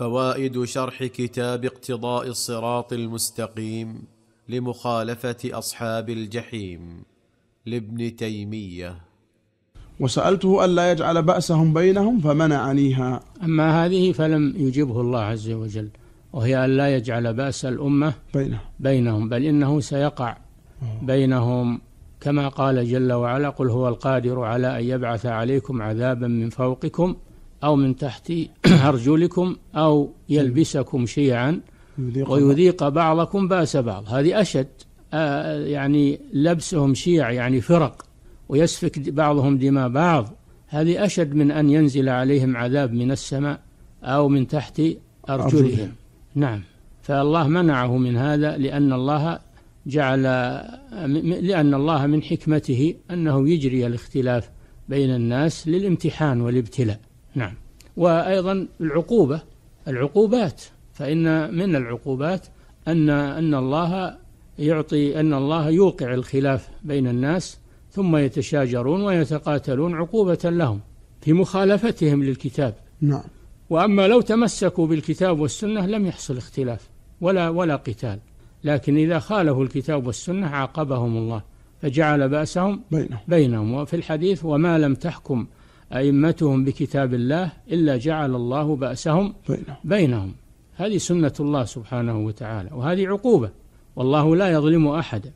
فوائد شرح كتاب اقتضاء الصراط المستقيم لمخالفه اصحاب الجحيم لابن تيميه وسالته الا يجعل باسهم بينهم فمنعنيها اما هذه فلم يجبه الله عز وجل وهي الا يجعل باس الامه بينهم بينهم بل انه سيقع آه. بينهم كما قال جل وعلا قل هو القادر على ان يبعث عليكم عذابا من فوقكم أو من تحت أرجلكم أو يلبسكم شيعا ويذيق بعضكم بأس بعض هذه أشد آه، يعني لبسهم شيع يعني فرق ويسفك بعضهم دماء بعض هذه أشد من أن ينزل عليهم عذاب من السماء أو من تحت أرجلهم نعم فالله منعه من هذا لأن الله جعل لأن الله من حكمته أنه يجري الاختلاف بين الناس للامتحان والابتلاء نعم وأيضا العقوبة العقوبات فإن من العقوبات أن أن الله يعطي أن الله يوقع الخلاف بين الناس ثم يتشاجرون ويتقاتلون عقوبة لهم في مخالفتهم للكتاب نعم وأما لو تمسكوا بالكتاب والسنة لم يحصل اختلاف ولا ولا قتال لكن إذا خالفوا الكتاب والسنة عاقبهم الله فجعل بأسهم بينهم, بينهم وفي الحديث وما لم تحكم أئمتهم بكتاب الله إلا جعل الله بأسهم بينهم, بينهم. هذه سنة الله سبحانه وتعالى وهذه عقوبة والله لا يظلم أحدا